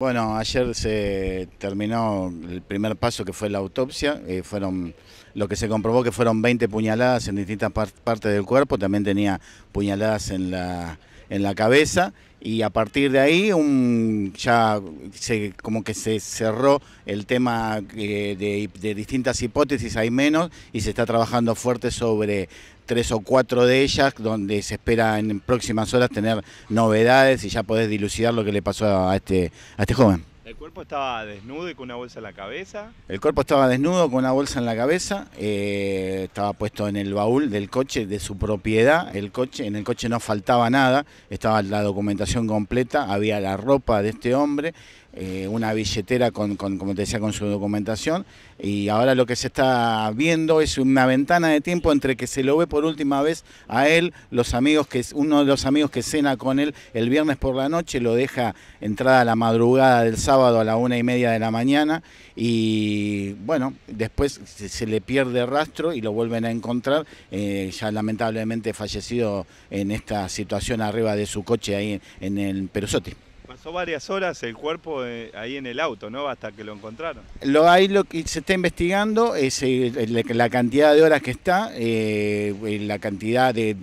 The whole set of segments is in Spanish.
Bueno, ayer se terminó el primer paso que fue la autopsia, eh, fueron lo que se comprobó que fueron 20 puñaladas en distintas partes del cuerpo, también tenía puñaladas en la en la cabeza y a partir de ahí un, ya se, como que se cerró el tema eh, de, distintas hipótesis, hay menos, y se está trabajando fuerte sobre tres o cuatro de ellas, donde se espera en próximas horas tener novedades y ya poder dilucidar lo que le pasó a este, a este joven. ¿El cuerpo estaba desnudo y con una bolsa en la cabeza? El cuerpo estaba desnudo con una bolsa en la cabeza, eh, estaba puesto en el baúl del coche, de su propiedad, el coche, en el coche no faltaba nada, estaba la documentación completa, había la ropa de este hombre, eh, una billetera con, como te decía, con su documentación. Y ahora lo que se está viendo es una ventana de tiempo entre que se lo ve por última vez a él, los amigos que uno de los amigos que cena con él el viernes por la noche lo deja entrada a la madrugada del sábado a la una y media de la mañana y bueno después se, le pierde rastro y lo vuelven a encontrar eh, ya lamentablemente fallecido en esta situación arriba de su coche ahí en, en el Perusotti. Pasó varias horas el cuerpo eh, ahí en el auto, ¿no? Hasta que lo encontraron. Lo, ahí lo que se está investigando es eh, la cantidad de horas que está, eh, la cantidad de,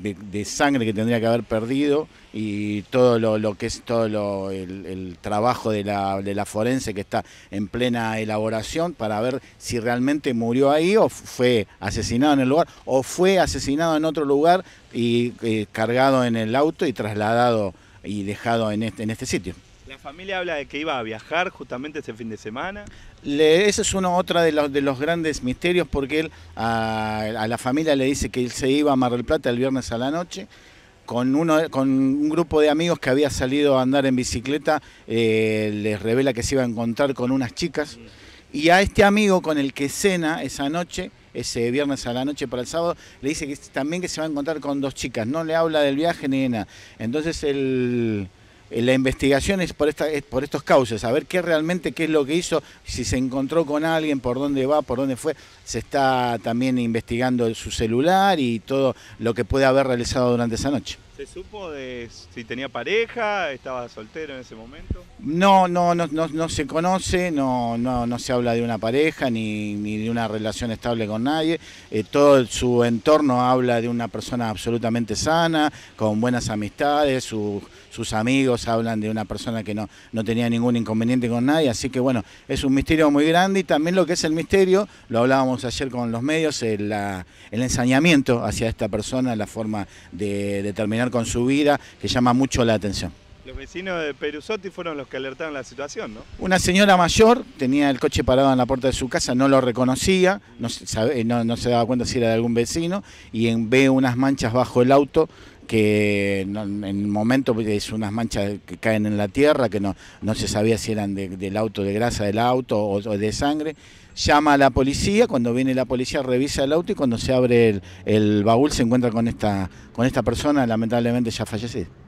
sangre que tendría que haber perdido y todo lo, que es todo el, trabajo de la, de la forense que está en plena elaboración para ver si realmente murió ahí o fue asesinado en el lugar o fue asesinado en otro lugar y cargado en el auto y trasladado y dejado en este, en este sitio familia habla de que iba a viajar justamente ese fin de semana. Le, ese es uno otra de los, grandes misterios porque él a, la familia le dice que él se iba a Mar del Plata el viernes a la noche con, un grupo de amigos que había salido a andar en bicicleta, eh, les revela que se iba a encontrar con unas chicas. Y a este amigo con el que cena esa noche, ese viernes a la noche para el sábado, le dice que también que se va a encontrar con dos chicas. No le habla del viaje ni de nada. Entonces El eh, la investigación es por, por estos causas, a ver qué realmente, qué es lo que hizo, si se encontró con alguien, por dónde va, por dónde fue. Se está también investigando su celular y todo lo que puede haber realizado durante esa noche. ¿Se supo de si tenía pareja? ¿Estaba soltero en ese momento? No, no, no, no, no se conoce, no, no, no se habla de una pareja ni, de una relación estable con nadie. Eh, todo su entorno habla de una persona absolutamente sana, con buenas amistades, sus amigos hablan de una persona que no, tenía ningún inconveniente con nadie. Así que bueno, es un misterio muy grande y también lo que es el misterio, lo hablábamos ayer con los medios, el, eh, el ensañamiento hacia esta persona, la forma de determinar con su vida, que llama mucho la atención. Los vecinos de Perusotti fueron los que alertaron la situación, ¿no? Una señora mayor tenía el coche parado en la puerta de su casa, no lo reconocía, no, se eh, daba cuenta si era de algún vecino, y ve unas manchas bajo el auto que en el momento es unas manchas que caen en la tierra, que no, no se sabía si eran del auto, de grasa del auto o, de sangre. Llama a la policía, cuando viene la policía revisa el auto y cuando se abre el, baúl se encuentra con esta, con esta persona lamentablemente ya fallecida.